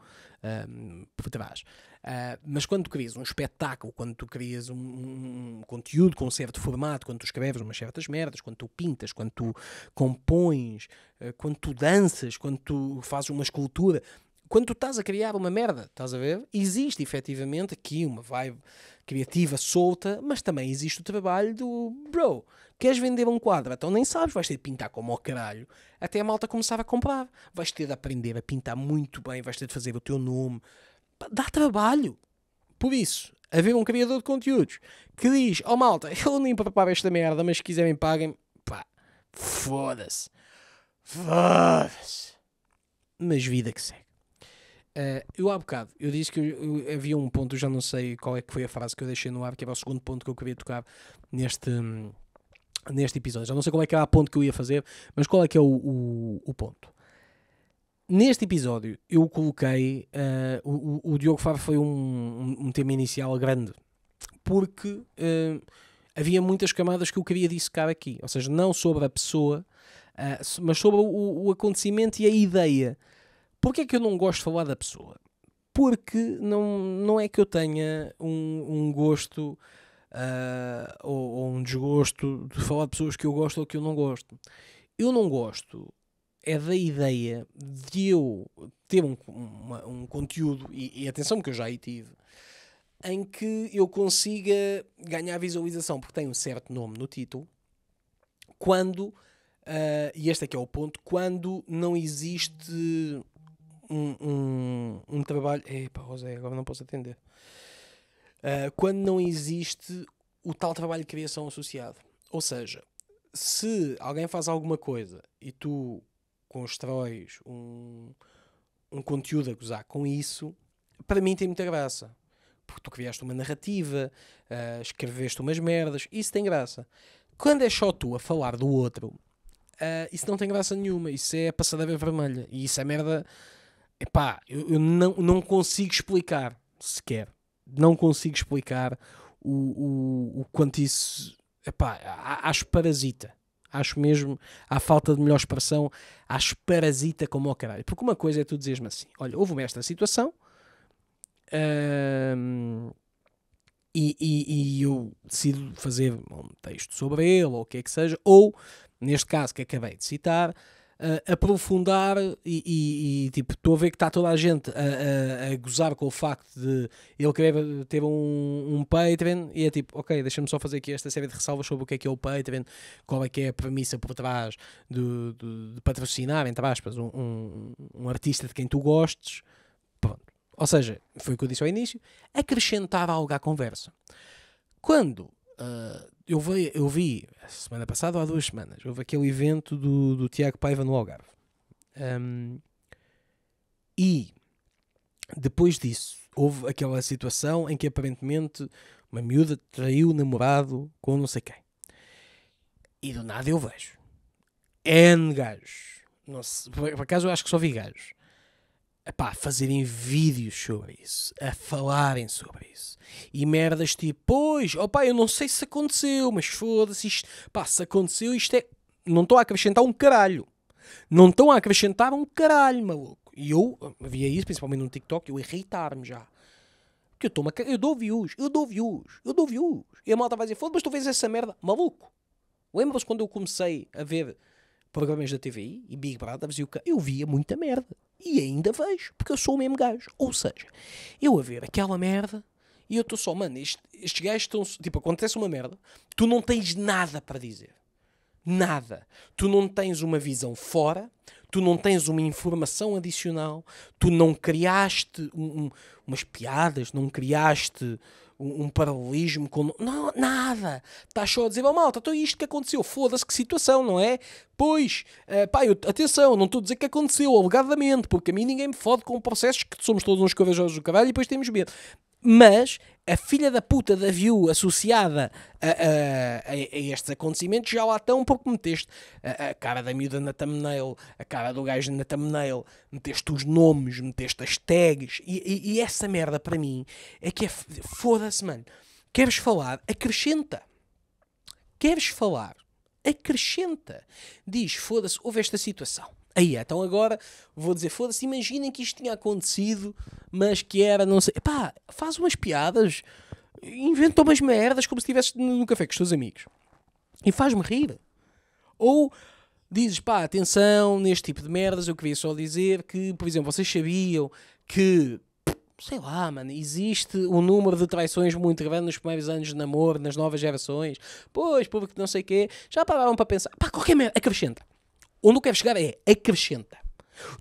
um, ah, por trás. Uh, mas quando tu crias um espetáculo, quando tu crias um, um, conteúdo com um certo formato, quando tu escreves umas certas merdas, quando tu pintas, quando tu compões, uh, quando tu danças, quando tu fazes uma escultura, quando tu estás a criar uma merda, estás a ver? Existe efetivamente aqui uma vibe criativa solta, mas também existe o trabalho do bro. Queres vender um quadro? Então nem sabes, vais ter de pintar como ao caralho. Até a malta começar a comprar. Vais ter de aprender a pintar muito bem, vais ter de fazer o teu nome. Dá trabalho. Por isso, haver um criador de conteúdos que diz: Oh malta, eu nem preparo esta merda, mas se quiserem paguem, pá, foda-se. Foda-se. Mas vida que segue. Uh, eu há bocado, eu disse que eu, eu, havia um ponto, eu já não sei qual é que foi a frase que eu deixei no ar, que era o segundo ponto que eu queria tocar neste, neste episódio. Já não sei qual é que era o ponto que eu ia fazer, mas qual é que é o, o, o ponto. Neste episódio eu coloquei, uh, o, o, Diogo Fábio foi um, um, tema inicial grande, porque uh, havia muitas camadas que eu queria dissecar aqui, ou seja, não sobre a pessoa, mas sobre o acontecimento e a ideia Porquê é que eu não gosto de falar da pessoa? Porque não, não é que eu tenha um, um gosto uh, ou, ou um desgosto de falar de pessoas que eu gosto ou que eu não gosto. Eu não gosto é da ideia de eu ter um, uma, um conteúdo, e, e, atenção que eu já aí tive, em que eu consiga ganhar visualização, porque tem um certo nome no título, quando, uh, e este aqui é, é o ponto, quando não existe um, um, um trabalho. Epá, José, agora não posso atender. Uh, quando não existe o tal trabalho de criação associado. Ou seja, se alguém faz alguma coisa e tu constróis um, um conteúdo a gozar com isso, para mim tem muita graça. Porque tu criaste uma narrativa, uh, escreveste umas merdas, isso tem graça. Quando é só tu a falar do outro, uh, isso não tem graça nenhuma, isso é passadeira vermelha. E isso é merda epá, eu, eu não, não consigo explicar sequer. Não consigo explicar o, o, o quanto isso. Epá, acho parasita. Acho mesmo, à falta de melhor expressão, acho parasita como ao caralho. Porque uma coisa é tu dizeres-me assim: olha, houve-me esta situação hum, e, e, e, eu decido fazer um texto sobre ele, ou o que é que seja, ou, neste caso que acabei de citar, uh, aprofundar e, e, e tipo, estou a ver que está toda a gente a, a, a, gozar com o facto de ele querer ter um, um Patreon e é tipo, ok, deixa-me só fazer aqui esta série de ressalvas sobre o que é que é o Patreon, qual é que é a premissa por trás de, de, de patrocinar, entre aspas, um, um, um artista de quem tu gostes. Pronto. Ou seja, foi o que eu disse ao início, acrescentar algo à conversa. Quando uh, eu vi, eu vi semana passada ou há duas semanas, houve aquele evento do, do Tiago Paiva no Algarve. Um, e depois disso, houve aquela situação em que aparentemente uma miúda traiu o namorado com não sei quem. E do nada eu vejo N gajos. Não por acaso eu acho que só vi gajos epá, a fazerem vídeos sobre isso, a falarem sobre isso. E merdas tipo, pois, opá, eu não sei se aconteceu, mas foda-se, isto, pá, se aconteceu, isto é. Não estão a acrescentar um caralho. Não estão a acrescentar um caralho, maluco. E eu eh, via isso, principalmente no TikTok, eu irritar-me já. Porque eu, tomo, eu dou views, eu dou views, eu dou views. E a malta vai dizer, foda-se, mas tu vês essa merda, maluco. Lembras quando eu comecei a ver programas da TV e Big Brothers e o que eu via muita merda. E ainda vejo, porque eu sou o mesmo gajo. Ou seja, eu a ver aquela merda e eu estou só, mano, este, estes gajos estão. Tipo, acontece uma merda, tu não tens nada para dizer. Nada. Tu não tens uma visão fora, tu não tens uma informação adicional, tu não criaste um, um, umas piadas, não criaste um, um paralelismo com. Não, nada! Estás só a dizer, oh, malta, então é isto que aconteceu, foda-se que situação, não é? Pois, uh, pá, eu, atenção, não estou a dizer que aconteceu, alegadamente, porque a mim ninguém me fode com processos que somos todos uns corajosos do cavalo e depois temos medo. Mas a filha da puta da View associada a, a, a, estes acontecimentos já lá estão porque meteste a, a, cara da miúda na thumbnail, a cara do gajo na thumbnail, meteste os nomes, meteste as tags e, e, e essa merda para mim é que é foda-se, mano. Queres falar? Acrescenta. Queres falar? Acrescenta. Diz, foda-se, houve esta situação. Aí, é, então agora vou dizer, foda-se, imaginem que isto tinha acontecido, mas que era, não sei. Pá, faz umas piadas, inventa umas merdas como se estivesse no café com os teus amigos. E faz-me rir. Ou dizes, pá, atenção, neste tipo de merdas, eu queria só dizer que, por exemplo, vocês sabiam que, sei lá, mano, existe um número de traições muito grande nos primeiros anos de namoro, nas novas gerações. Pois, público não sei o quê. Já pararam para pensar. Pá, qualquer merda, acrescenta Onde eu quero chegar é acrescenta.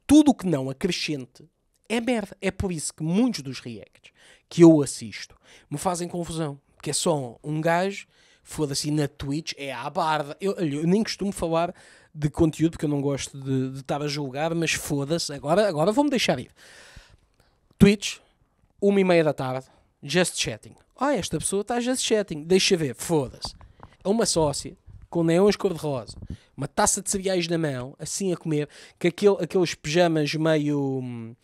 Tudo o que não acrescente é merda. É por isso que muitos dos reacts que eu assisto me fazem confusão. Que é só um gajo, foda-se, na Twitch é à barda. Eu, eu, nem costumo falar de conteúdo porque eu não gosto de, de estar a julgar, mas foda-se, agora, agora vou-me deixar ir. Twitch, uma e meia da tarde, just chatting. Ah, esta pessoa está just chatting, deixa ver, foda-se. É uma sócia com neões cor-de-rosa uma taça de cereais na mão, assim a comer, que aquele, aqueles pijamas meio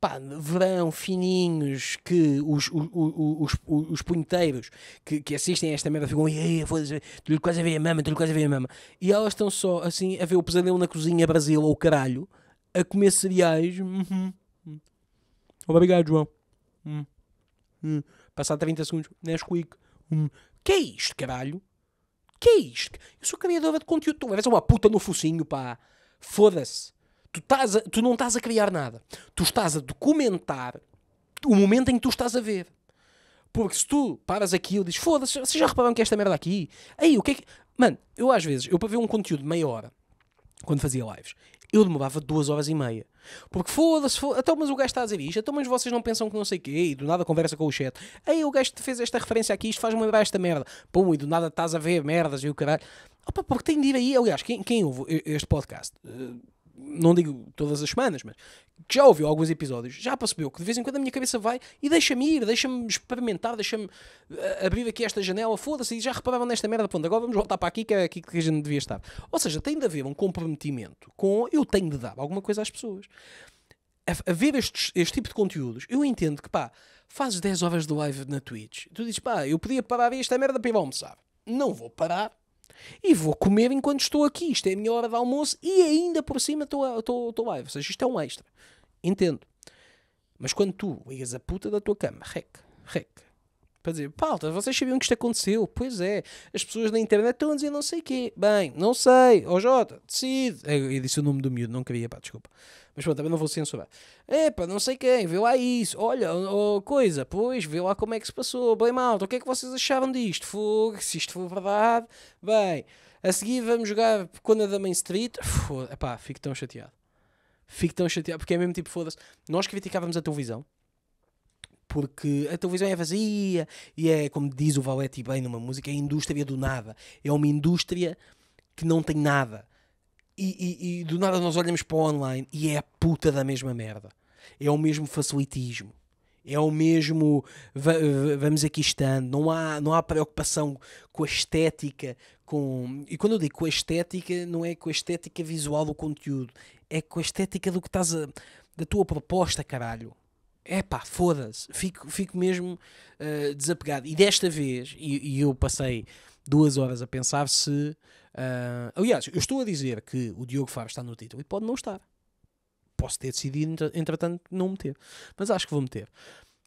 pá, verão, fininhos, que os, os, os, os punheteiros que, que assistem a esta merda ficam, estou-lhe quase a ver a mama, estou-lhe quase a ver a mama. E elas estão só assim a ver o pesadelo na cozinha Brasil ou caralho, a comer cereais. Uhum. uhum. Obrigado, João. Uhum. uhum. Passar 30 segundos, Nesquik. Hum. Que é isto, caralho? Que é isto? Eu sou criadora de conteúdo. Tu levas uma puta no focinho, pá. Foda-se. Tu, tu não estás a criar nada. Tu estás a documentar o momento em que tu estás a ver. Porque se tu paras aquilo e dizes, foda-se, vocês já repararam que é esta merda aqui? Aí, o que é que. Mano, eu às vezes, eu para ver um conteúdo de meia hora, quando fazia lives, eu demorava duas horas e meia. Porque foda-se, foda então, mas o gajo está a dizer isto, então, mas vocês não pensam que não sei o quê, e do nada conversa com o chat. Aí o gajo te fez esta referência aqui, isto faz-me lembrar esta merda. Pum, e do nada estás a ver merdas e o caralho. Opa, porque tem de ir aí, aliás, quem, quem ouve este podcast? Eh, não digo todas as semanas, mas que já ouviu alguns episódios, já percebeu que de vez em quando a minha cabeça vai e deixa-me ir, deixa-me experimentar, deixa-me eh, abrir aqui esta janela, foda-se, e já reparavam nesta merda, pronto, agora vamos voltar para aqui que é aqui que a gente devia estar. Ou seja, tem de haver um comprometimento com eu tenho de dar alguma coisa às pessoas. A, ver estes, este tipo de conteúdos, eu entendo que pá, fazes 10 horas de live na Twitch, tu dizes pá, eu podia parar esta merda para ir almoçar. Não vou parar e vou comer enquanto estou aqui. Isto é a minha hora de almoço e ainda por cima estou, estou, estou live. Ou seja, isto é um extra. Entendo. Mas quando tu ligas a puta da tua cama, rec, rec, para dizer, pauta, vocês sabiam que isto aconteceu? Pois é, as pessoas na internet estão a dizer não sei o quê. Bem, não sei, ó Jota, decide. Eu, eu disse o nome do miúdo, não queria, pá, desculpa. Mas pronto, também não vou censurar. Epa, não sei quem, vê lá ah, isso. Olha, oh, oh coisa, pois, vê lá ah, como é que se passou. Bem, malta, o que é que vocês acharam disto? Fogo, se isto for verdade, bem. A seguir vamos jogar Cona da Main Street. Foda, epá, fico tão chateado. Fico tão chateado, porque é mesmo tipo, foda-se. Nós criticávamos a televisão porque a televisão é vazia e é, como diz o Valetti bem numa música, é a indústria do nada. É uma indústria que não tem nada e, e, e do nada nós olhamos para o online e é a puta da mesma merda. É o mesmo facilitismo é o mesmo vamos aqui estando, não há, não há preocupação com a estética, com e quando eu digo com a estética, não é com a estética visual do conteúdo, é com a estética do que estás a, da tua proposta, caralho é pá, foda-se, fico, fico mesmo uh, desapegado. E desta vez, e, e, eu passei duas horas a pensar se. Uh, aliás, eu estou a dizer que o Diogo Faro está no título e pode não estar. Posso ter decidido, entretanto, não meter. Mas acho que vou meter.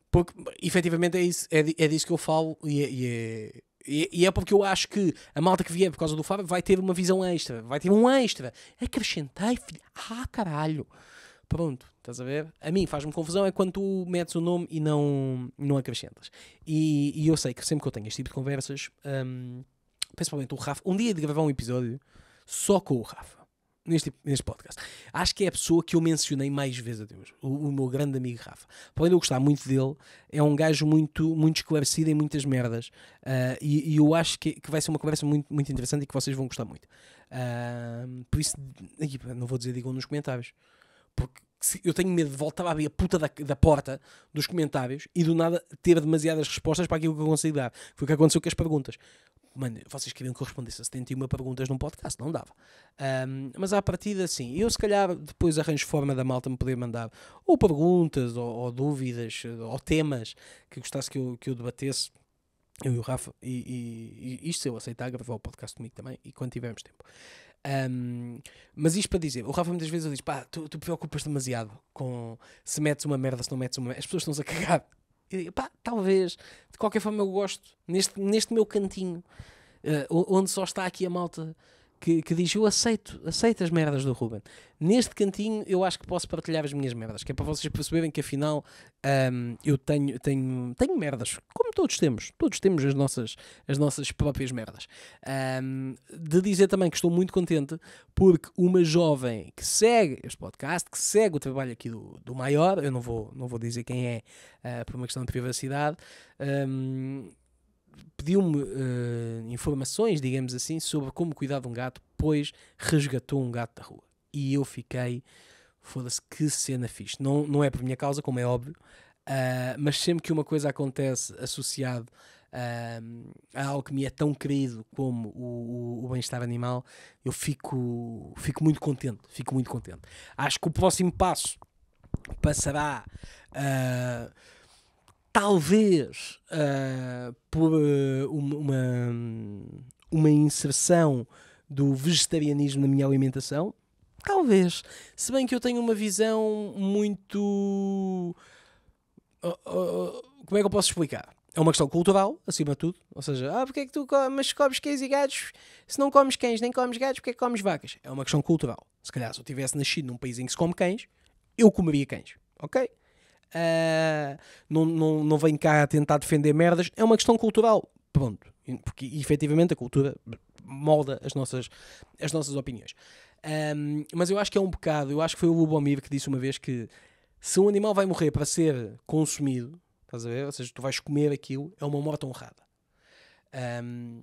Porque, efetivamente, é, isso, é, é disso que eu falo é, e é, e é e, é porque eu acho que a malta que vier por causa do Fábio vai ter uma visão extra, vai ter um extra. Acrescentei, filho. Ah, caralho. Pronto, estás a ver? A mim faz-me confusão é quando tu metes o nome e não, não acrescentas. E, e eu sei que sempre que eu tenho este tipo de conversas, um, principalmente o Rafa, um dia de gravar um episódio só com o Rafa. Neste, neste podcast, acho que é a pessoa que eu mencionei mais vezes a Deus, o, o meu grande amigo Rafa. Para eu gostar muito dele, é um gajo muito, muito esclarecido em muitas merdas uh, e, e, eu acho que, que vai ser uma conversa muito, muito interessante e que vocês vão gostar muito. Uh, por isso, não vou dizer, digam nos comentários. Porque eu tenho medo de voltar a abrir a puta da, da, porta dos comentários e do nada ter demasiadas respostas para aquilo que eu consigo dar. Foi o que aconteceu com as perguntas. Mano, vocês queriam que eu respondesse a 71 perguntas num podcast, não dava. Um, mas à partida, sim. Eu, se calhar, depois arranjo forma da malta me poder mandar ou perguntas, ou, ou dúvidas, ou temas que gostasse que eu, que eu debatesse. Eu e o Rafa, e, e, e isto se eu aceitar gravar o podcast comigo também, e quando tivermos tempo. Um, mas isto para dizer, o Rafa muitas vezes diz: pá, tu, tu preocupas demasiado com se metes uma merda, se não metes uma merda. As pessoas estão-se a cagar. Eu digo, pá, talvez. De qualquer forma, eu gosto. Neste, neste meu cantinho, uh, onde só está aqui a malta que, que diz: Eu aceito, aceito as merdas do Ruben. Neste cantinho, eu acho que posso partilhar as minhas merdas, que é para vocês perceberem que afinal um, eu tenho, tenho, tenho merdas, como todos temos, todos temos as nossas, as nossas próprias merdas. Um, de dizer também que estou muito contente porque uma jovem que segue este podcast, que segue o trabalho aqui do, do maior, eu não vou, não vou dizer quem é uh, por uma questão de privacidade. Um, pediu-me uh, informações, digamos assim, sobre como cuidar de um gato, pois resgatou um gato da rua. E eu fiquei, foda-se, que cena fixe. Não, não é por minha causa, como é óbvio, uh, mas sempre que uma coisa acontece associado uh, a algo que me é tão querido como o, o, o bem-estar animal, eu fico, fico muito contente, fico muito contente. Acho que o próximo passo passará talvez uh, por uh, uma, uma inserção do vegetarianismo na minha alimentação. Talvez. Se bem que eu tenho uma visão muito. Uh, como é que eu posso explicar? É uma questão cultural, acima de tudo. Ou seja, ah, porque é que tu comes, comes cães e gatos? Se não comes cães nem comes gatos, porque é que comes vacas? É uma questão cultural. Se calhar, se eu tivesse nascido num país em que se come cães, eu comeria cães. Ok? Uh, não, não, não vem cá a tentar defender merdas, é uma questão cultural. Pronto, porque efetivamente a cultura molda as nossas, as nossas opiniões. Um, mas eu acho que é um bocado, eu acho que foi o Lubomir que disse uma vez que se um animal vai morrer para ser consumido, estás a ver? Ou seja, tu vais comer aquilo, é uma morte honrada. Um,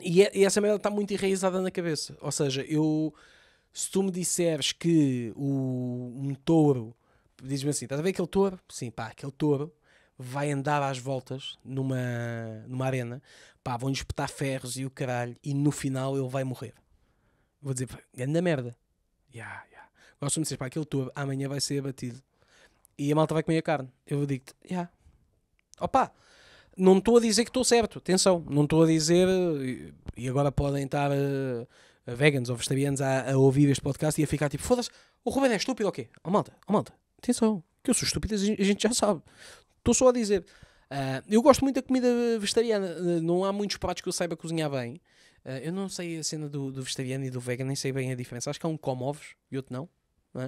e, é, e, essa merda está muito enraizada na cabeça. Ou seja, eu se tu me disseres que o, um touro diz-me assim: estás a ver aquele touro? Sim, pá, aquele touro vai andar às voltas numa, numa arena, pá, vão espetar ferros e o caralho, e no final ele vai morrer. Vou dizer, pá, grande merda. Yeah, yeah. Gosto-me de dizer, pá, aquele touro amanhã vai ser abatido e a malta vai comer a carne. Eu digo-te, yeah. Opa! não estou a dizer que estou certo, atenção, não estou a dizer, e agora podem estar uh, vegans ou vegetarianos a, a, ouvir este podcast e a ficar tipo, foda-se, o Ruben é estúpido ou okay. quê? Oh malta, oh malta, Atenção, que eu sou estúpido, a gente já sabe. Estou só a dizer. Uh, eu gosto muito da comida vegetariana. Não há muitos pratos que eu saiba cozinhar bem. Uh, eu não sei a cena do, do vegetariano e do vegan, nem sei bem a diferença. Acho que há um que come ovos e outro não. não é?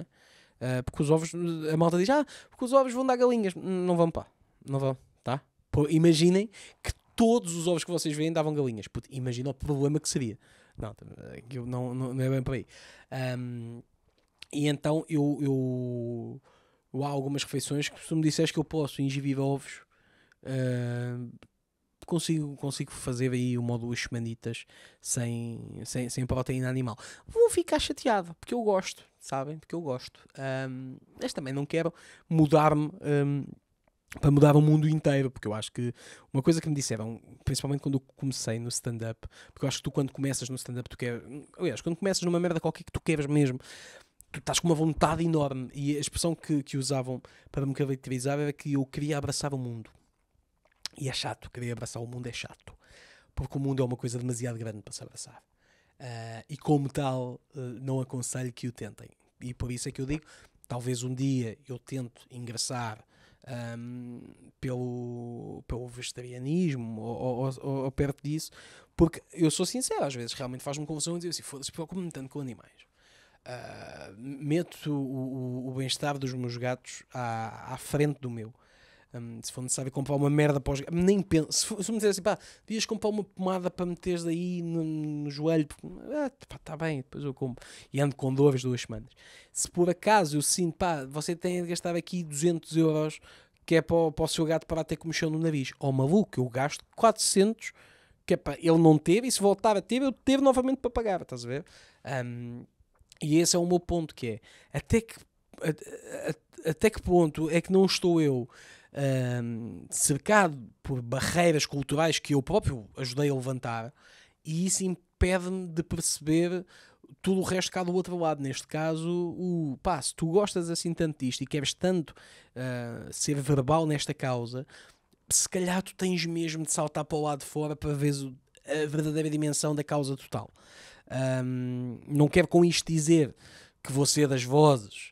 Uh, porque os ovos, a malta diz, ah, porque os ovos vão dar galinhas. Hum, não vão, pá. Não vão, tá? Pô, imaginem que todos os ovos que vocês veem davam galinhas. Puto, imagina o problema que seria. Não, não, não, não é bem para aí. Um, e então eu, eu ou há algumas refeições que se me disseres que eu posso ingerir ovos, uh, consigo, consigo fazer aí uma ou duas semanitas sem, sem, sem proteína animal. Vou ficar chateado, porque eu gosto, sabem? Porque eu gosto. Um, mas também não quero mudar-me. Um, para mudar o mundo inteiro, porque eu acho que uma coisa que me disseram, principalmente quando eu comecei no stand-up, porque eu acho que tu quando começas no stand-up, tu queres, aliás, quando começas numa merda qualquer que tu queres mesmo tu estás com uma vontade enorme. E a expressão que, que usavam para me caracterizar era que eu queria abraçar o mundo. E é chato, querer abraçar o mundo é chato. Porque o mundo é uma coisa demasiado grande para se abraçar. Uh, e como tal, uh, não aconselho que o tentem. E por isso é que eu digo: talvez um dia eu tente ingressar um, pelo, pelo vegetarianismo ou, ou, ou, perto disso, porque eu sou sincero, às vezes realmente faz-me confusão dizer assim: foda-se, preocupo-me tanto com animais uh, meto o, o, o bem-estar dos meus gatos à, à frente do meu. Um, se for necessário comprar uma merda para os nem penso. Se, se me disser assim, pá, devias comprar uma pomada para meteres daí no, no joelho, ah, pá, tá bem, depois eu compro. E ando com dores duas semanas. Se por acaso eu sinto, pá, você tem de gastar aqui 200 euros que é para, para o seu gato parar de ter comichão no nariz. ou oh, maluco, eu gasto 400 que é para ele não teve e se voltar a ter, eu teve novamente para pagar, estás a ver? Um, e esse é o meu ponto que é até que, até que ponto é que não estou eu um, cercado por barreiras culturais que eu próprio ajudei a levantar e isso impede-me de perceber tudo o resto cá do outro lado. Neste caso, o pá, se tu gostas assim tanto disto e queres tanto uh, ser verbal nesta causa, se calhar tu tens mesmo de saltar para o lado de fora para ver a verdadeira dimensão da causa total. Um, não quero com isto dizer que você das vozes,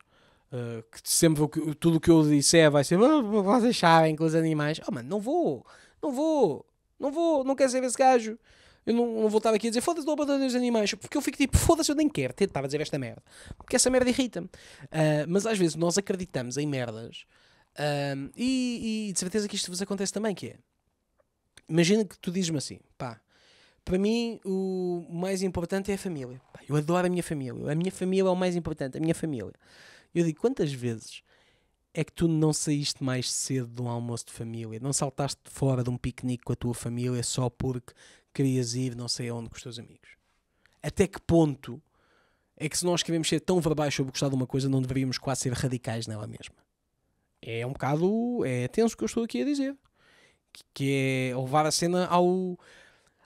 uh, que sempre que, tudo o que eu disser vai ser ah, vocês sabem que os animais. Oh, mano, não vou, não vou, não vou, não quero ser esse gajo. Eu não, não vou estar aqui a dizer foda-se, não abandonem dos animais, porque eu fico tipo foda-se, eu nem quero a dizer esta merda, porque essa merda irrita-me. Uh, mas às vezes nós acreditamos em merdas e, e de certeza que isto vos acontece também, que é imagina que tu dizes-me assim, pá, para mim, o mais importante é a família. Eu adoro a minha família. A minha família é o mais importante, a minha família. Eu digo, quantas vezes é que tu não saíste mais cedo de um almoço de família? Não saltaste fora de um piquenique com a tua família só porque querias ir não sei aonde com os teus amigos? Até que ponto é que se nós queremos ser tão verbais sobre gostar de uma coisa, não deveríamos quase ser radicais nela mesma? É um bocado... é tenso o que eu estou aqui a dizer. Que é levar a cena ao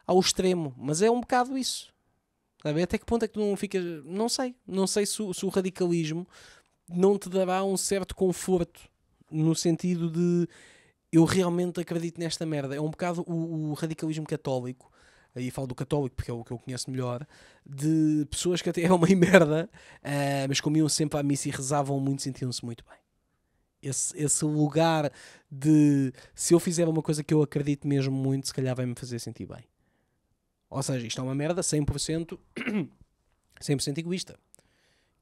ao extremo, mas é um bocado isso. Sabe? Até que ponto é que tu não ficas. Não sei. Não sei se, se o radicalismo não te dará um certo conforto no sentido de eu realmente acredito nesta merda. É um bocado o, o, radicalismo católico, aí falo do católico porque é o que eu conheço melhor, de pessoas que até eram uma merda, uh, mas comiam sempre à missa e rezavam muito, sentiam-se muito bem. Esse, esse lugar de se eu fizer uma coisa que eu acredito mesmo muito, se calhar vai me fazer sentir bem. Ou seja, isto é uma merda 100%, 100 egoísta.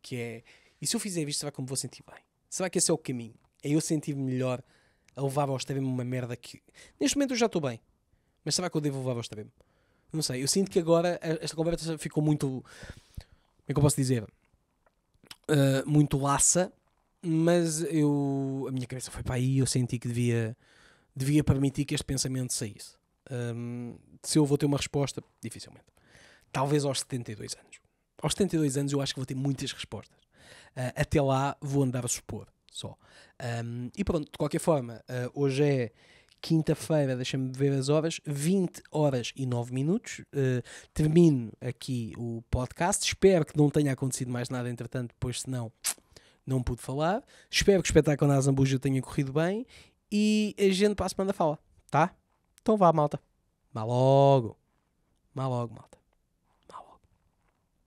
Que é, e se eu fizer isto, será que eu me vou sentir bem? Será que esse é o caminho? É eu sentir-me melhor a levar ao extremo uma merda que... Neste momento eu já estou bem. Mas será que eu devo levar ao extremo? Não sei, eu sinto que agora esta conversa ficou muito... Como é que eu posso dizer? Uh, muito laça, mas eu... A minha cabeça foi para aí e eu senti que devia, devia permitir que este pensamento saísse. Um, se eu vou ter uma resposta, dificilmente. Talvez aos 72 anos. Aos 72 anos eu acho que vou ter muitas respostas. Uh, até lá vou andar a supor só. Um, e pronto, de qualquer forma, uh, hoje é quinta-feira, deixa-me ver as horas, 20 horas e 9 minutos. Uh, termino aqui o podcast. Espero que não tenha acontecido mais nada, entretanto, pois senão não pude falar. Espero que o espetáculo na Zambuja tenha corrido bem e a gente para a semana fala, tá? Então vá, malta. Vá logo. Vá logo, malta.